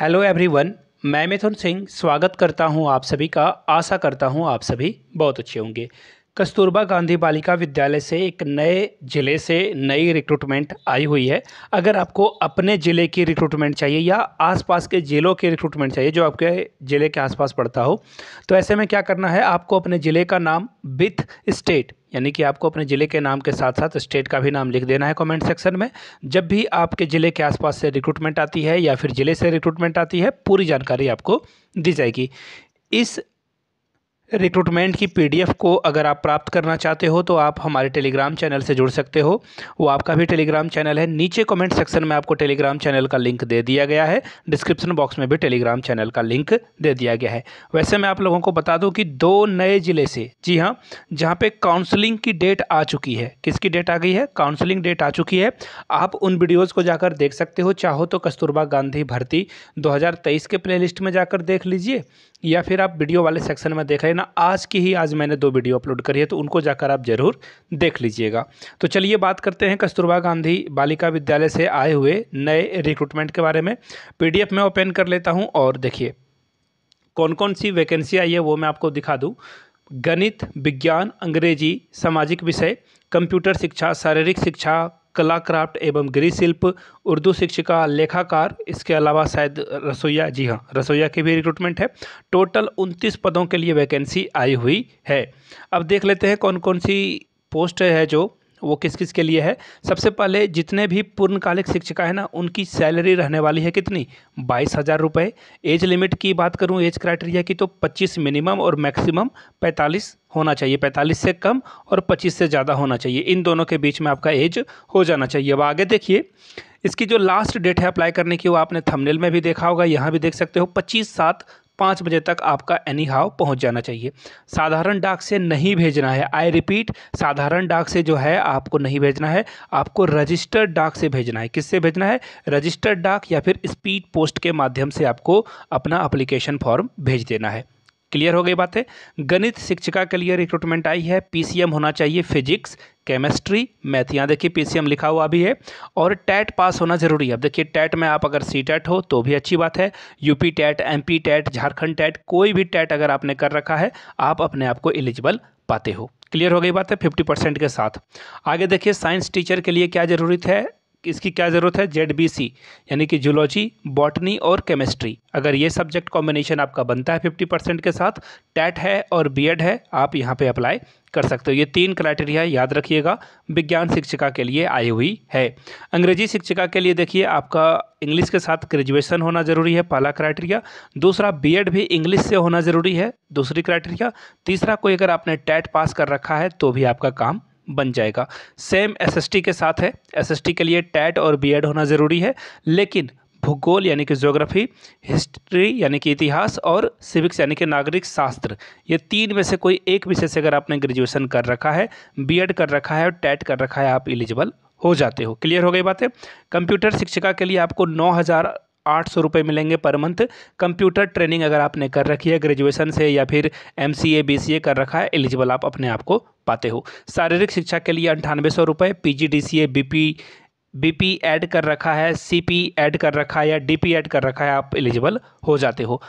hello everyone मैं मिथुन सिंह स्वागत करता हूं आप सभी का आशा करता हूं आप सभी बहुत अच्छे होंगे कस्तूरबा गांधी बालिका विद्यालय से एक नए ज़िले से नई रिक्रूटमेंट आई हुई है अगर आपको अपने ज़िले की रिक्रूटमेंट चाहिए या आसपास के ज़िलों की रिक्रूटमेंट चाहिए जो आपके ज़िले के आसपास पड़ता हो तो ऐसे में क्या करना है आपको अपने ज़िले का नाम विथ स्टेट यानी कि आपको अपने ज़िले के नाम के साथ साथ स्टेट का भी नाम लिख देना है कमेंट सेक्शन में जब भी आपके ज़िले के आसपास से रिक्रूटमेंट आती है या फिर ज़िले से रिक्रूटमेंट आती है पूरी जानकारी आपको दी जाएगी इस रिक्रूटमेंट की पीडीएफ को अगर आप प्राप्त करना चाहते हो तो आप हमारे टेलीग्राम चैनल से जुड़ सकते हो वो आपका भी टेलीग्राम चैनल है नीचे कमेंट सेक्शन में आपको टेलीग्राम चैनल का लिंक दे दिया गया है डिस्क्रिप्शन बॉक्स में भी टेलीग्राम चैनल का लिंक दे दिया गया है वैसे मैं आप लोगों को बता दूँ कि दो नए ज़िले से जी हाँ जहाँ पर काउंसलिंग की डेट आ चुकी है किसकी डेट आ गई है काउंसलिंग डेट आ चुकी है आप उन वीडियोज़ को जाकर देख सकते हो चाहो तो कस्तूरबा गांधी भर्ती दो के प्ले में जाकर देख लीजिए या फिर आप वीडियो वाले सेक्शन में देख रहे लेना आज की ही आज मैंने दो वीडियो अपलोड करी है तो उनको जाकर आप ज़रूर देख लीजिएगा तो चलिए बात करते हैं कस्तूरबा गांधी बालिका विद्यालय से आए हुए नए रिक्रूटमेंट के बारे में पीडीएफ में ओपन कर लेता हूँ और देखिए कौन कौन सी वैकेंसी आई है वो मैं आपको दिखा दूँ गणित विज्ञान अंग्रेजी सामाजिक विषय कंप्यूटर शिक्षा शारीरिक शिक्षा कला क्राफ्ट एवं गृह शिल्प उर्दू शिक्षिका लेखाकार इसके अलावा शायद रसोईया जी हाँ रसोईया की भी रिक्रूटमेंट है टोटल उनतीस पदों के लिए वैकेंसी आई हुई है अब देख लेते हैं कौन कौन सी पोस्ट है जो वो किस किस के लिए है सबसे पहले जितने भी पूर्णकालिक शिक्षिका है ना उनकी सैलरी रहने वाली है कितनी बाईस हज़ार रुपये एज लिमिट की बात करूँ एज क्राइटेरिया की तो पच्चीस मिनिमम और मैक्सिमम पैंतालीस होना चाहिए पैंतालीस से कम और पच्चीस से ज़्यादा होना चाहिए इन दोनों के बीच में आपका एज हो जाना चाहिए अब आगे देखिए इसकी जो लास्ट डेट है अप्लाई करने की वो आपने थंबनेल में भी देखा होगा यहाँ भी देख सकते हो पच्चीस सात पाँच बजे तक आपका एनी हाव पहुँच जाना चाहिए साधारण डाक से नहीं भेजना है आई रिपीट साधारण डाक से जो है आपको नहीं भेजना है आपको रजिस्टर्ड डाक से भेजना है किससे भेजना है रजिस्टर्ड डाक या फिर स्पीड पोस्ट के माध्यम से आपको अपना अप्लीकेशन फॉर्म भेज देना है क्लियर हो गई बात है गणित शिक्षिका के लिए रिक्रूटमेंट आई है पीसीएम होना चाहिए फिजिक्स केमिस्ट्री मैथ यहाँ देखिए पीसीएम लिखा हुआ भी है और टैट पास होना जरूरी है अब देखिए टैट में आप अगर सी टैट हो तो भी अच्छी बात है UP TET MP TET Jharkhand TET कोई भी टैट अगर आपने कर रखा है आप अपने आप को एलिजिबल पाते हो क्लियर हो गई बात है फिफ्टी परसेंट के साथ आगे देखिए साइंस टीचर के लिए क्या ज़रूरी है इसकी क्या ज़रूरत है जेड बी सी यानी कि जूलॉजी बॉटनी और केमिस्ट्री अगर ये सब्जेक्ट कॉम्बिनेशन आपका बनता है फिफ्टी परसेंट के साथ टैट है और बी एड है आप यहाँ पे अप्लाई कर सकते हो ये तीन क्राइटेरिया याद रखिएगा विज्ञान शिक्षिका के लिए आई हुई है अंग्रेजी शिक्षिका के लिए देखिए आपका इंग्लिश के साथ ग्रेजुएशन होना जरूरी है पहला क्राइटेरिया दूसरा बीएड भी इंग्लिश से होना जरूरी है दूसरी क्राइटेरिया तीसरा कोई अगर आपने टैट पास कर रखा है तो भी आपका काम बन जाएगा सेम एसएसटी के साथ है एसएसटी के लिए टैट और बीएड होना ज़रूरी है लेकिन भूगोल यानी कि ज्योग्राफी हिस्ट्री यानी कि इतिहास और सिविक्स यानी कि नागरिक शास्त्र ये तीन में से कोई एक विषय से अगर आपने ग्रेजुएशन कर रखा है बीएड कर रखा है और टैट कर रखा है आप एलिजिबल हो जाते हो क्लियर हो गई बातें कंप्यूटर शिक्षिका के लिए आपको नौ हज़ार आठ सौ रुपये मिलेंगे पर मंथ कंप्यूटर ट्रेनिंग अगर आपने कर रखी है ग्रेजुएशन से या फिर M C A B C ए कर रखा है एलिजिबल आप अपने आप को पाते हो शारीरिक शिक्षा के लिए अंठानवे सौ रुपये P G D C A B P add कर रखा है पी ऐड कर रखा है या पी ऐड कर रखा है आप एलिजिबल हो जाते हो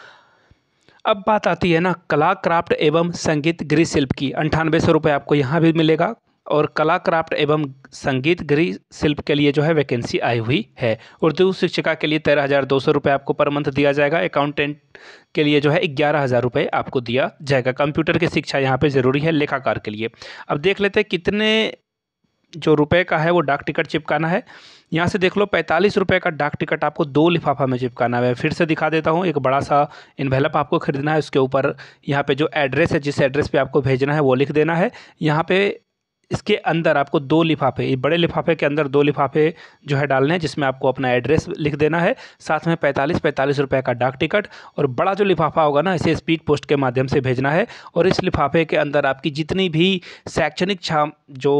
अब बात आती है ना कला क्राफ्ट एवं संगीत गृह शिल्प की अंठानवे सौ रुपये आपको यहाँ भी मिलेगा और कला क्राफ्ट एवं संगीत गृह शिल्प के लिए जो है वैकेंसी आई हुई है उर्दू शिक्षिका के लिए तेरह हज़ार दो सौ रुपये आपको पर मंथ दिया जाएगा अकाउंटेंट के लिए जो है ग्यारह हज़ार रुपये आपको दिया जाएगा कंप्यूटर की शिक्षा यहाँ पे ज़रूरी है लेखाकार के लिए अब देख लेते हैं कितने जो रुपए का है वो डाक टिकट चिपकाना है यहाँ से देख लो पैंतालीस रुपये का डाक टिकट आपको दो लिफाफा में चिपकाना है फिर से दिखा देता हूँ एक बड़ा सा इन्वेलप आपको खरीदना है उसके ऊपर यहाँ पे जो एड्रेस है जिस एड्रेस पे आपको भेजना है वो लिख देना है यहाँ पे इसके अंदर आपको दो लिफाफे बड़े लिफाफे के अंदर दो लिफाफे जो है डालने हैं जिसमें आपको अपना एड्रेस लिख देना है साथ में पैंतालीस पैंतालीस रुपये का डाक टिकट और बड़ा जो लिफाफा होगा ना इसे स्पीड पोस्ट के माध्यम से भेजना है और इस लिफाफे के अंदर आपकी जितनी भी शैक्षणिक छा जो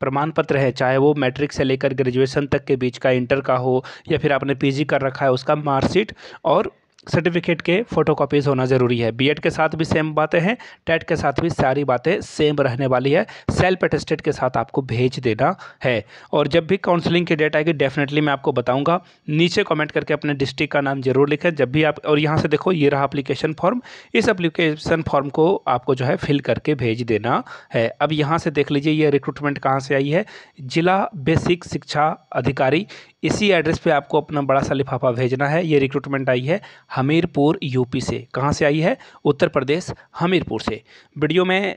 प्रमाण पत्र है चाहे वो मैट्रिक से लेकर ग्रेजुएशन तक के बीच का इंटर का हो या फिर आपने पी कर रखा है उसका मार्कशीट और सर्टिफिकेट के फ़ोटो कॉपीज़ होना ज़रूरी है बीएड के साथ भी सेम बातें हैं टेट e के साथ भी सारी बातें सेम रहने वाली है सेल्फ अटेस्टेड के साथ आपको भेज देना है और जब भी काउंसलिंग की डेट आएगी डेफिनेटली मैं आपको बताऊंगा नीचे कमेंट करके अपने डिस्ट्रिक्ट का नाम जरूर लिखें जब भी आप और यहाँ से देखो ये रहा अप्लीकेशन फॉर्म इस अप्लीकेशन फॉर्म को आपको जो है फिल करके भेज देना है अब यहाँ से देख लीजिए ये रिक्रूटमेंट कहाँ से आई है जिला बेसिक शिक्षा अधिकारी इसी एड्रेस पे आपको अपना बड़ा सा लिफाफा भेजना है ये रिक्रूटमेंट आई है हमीरपुर यूपी से कहाँ से आई है उत्तर प्रदेश हमीरपुर से वीडियो में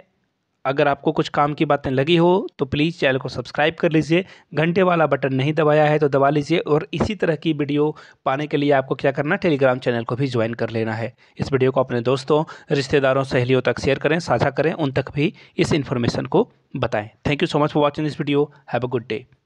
अगर आपको कुछ काम की बातें लगी हो तो प्लीज़ चैनल को सब्सक्राइब कर लीजिए घंटे वाला बटन नहीं दबाया है तो दबा लीजिए और इसी तरह की वीडियो पाने के लिए आपको क्या करना टेलीग्राम चैनल को भी ज्वाइन कर लेना है इस वीडियो को अपने दोस्तों रिश्तेदारों सहेलियों तक शेयर करें साझा करें उन तक भी इस इन्फॉर्मेशन को बताएँ thank you so much for watching this video have a good day